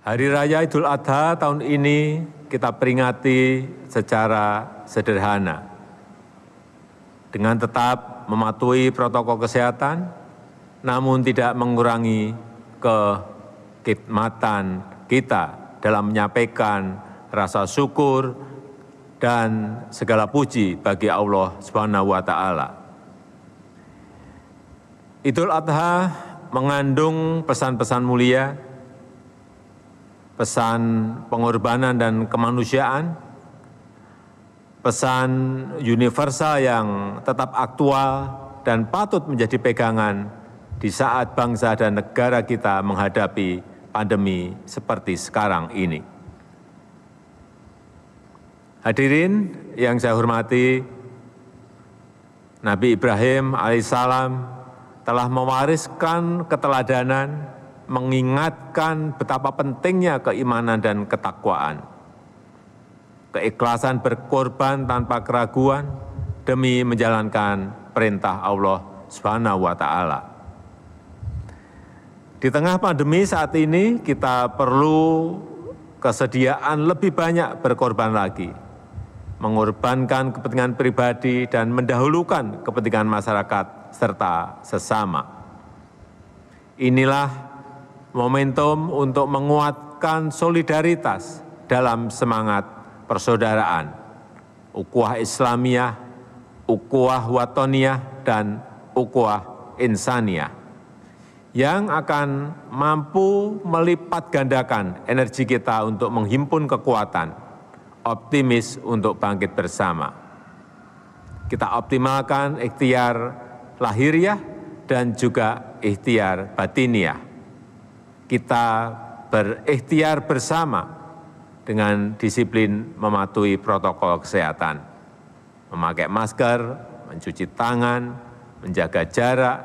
Hari Raya Idul Adha tahun ini kita peringati secara sederhana. Dengan tetap mematuhi protokol kesehatan, namun tidak mengurangi kekhidmatan kita dalam menyampaikan rasa syukur dan segala puji bagi Allah Subhanahu wa taala. Idul Adha mengandung pesan-pesan mulia pesan pengorbanan dan kemanusiaan, pesan universal yang tetap aktual dan patut menjadi pegangan di saat bangsa dan negara kita menghadapi pandemi seperti sekarang ini. Hadirin yang saya hormati, Nabi Ibrahim alaihissalam telah mewariskan keteladanan mengingatkan betapa pentingnya keimanan dan ketakwaan. Keikhlasan berkorban tanpa keraguan demi menjalankan perintah Allah Subhanahu wa taala. Di tengah pandemi saat ini kita perlu kesediaan lebih banyak berkorban lagi, mengorbankan kepentingan pribadi dan mendahulukan kepentingan masyarakat serta sesama. Inilah momentum untuk menguatkan solidaritas dalam semangat persaudaraan, ukuah Islamiyah, ukuah Watoniyah, dan ukuah Insaniyah yang akan mampu melipat gandakan energi kita untuk menghimpun kekuatan, optimis untuk bangkit bersama. Kita optimalkan ikhtiar lahiriah dan juga ikhtiar batiniah kita berikhtiar bersama dengan disiplin mematuhi protokol kesehatan, memakai masker, mencuci tangan, menjaga jarak,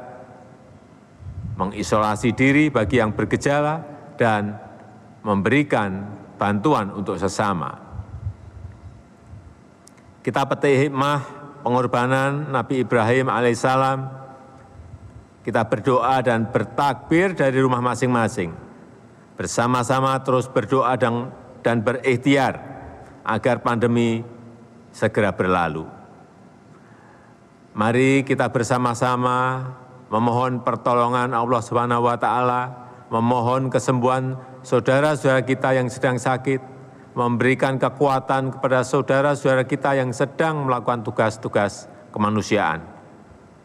mengisolasi diri bagi yang bergejala, dan memberikan bantuan untuk sesama. Kita petik hikmah pengorbanan Nabi Ibrahim alaihissalam kita berdoa dan bertakbir dari rumah masing-masing. Bersama-sama terus berdoa dan, dan berikhtiar agar pandemi segera berlalu. Mari kita bersama-sama memohon pertolongan Allah Subhanahu wa taala, memohon kesembuhan saudara-saudara kita yang sedang sakit, memberikan kekuatan kepada saudara-saudara kita yang sedang melakukan tugas-tugas kemanusiaan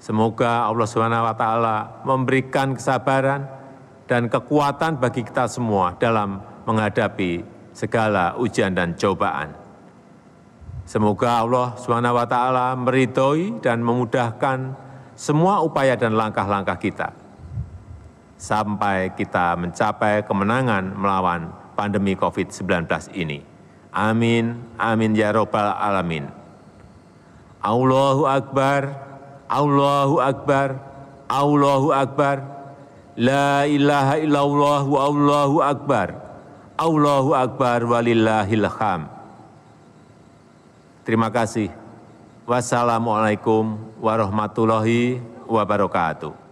Semoga Allah SWT memberikan kesabaran dan kekuatan bagi kita semua dalam menghadapi segala ujian dan cobaan. Semoga Allah SWT meridhoi dan memudahkan semua upaya dan langkah-langkah kita sampai kita mencapai kemenangan melawan pandemi COVID-19 ini. Amin, amin ya robbal alamin. Allahu Akbar. Allahu Akbar, Allahu Akbar, La ilaha illallah wa Allahu Akbar, Allahu Akbar walillahil ham. Terima kasih. Wassalamualaikum warahmatullahi wabarakatuh.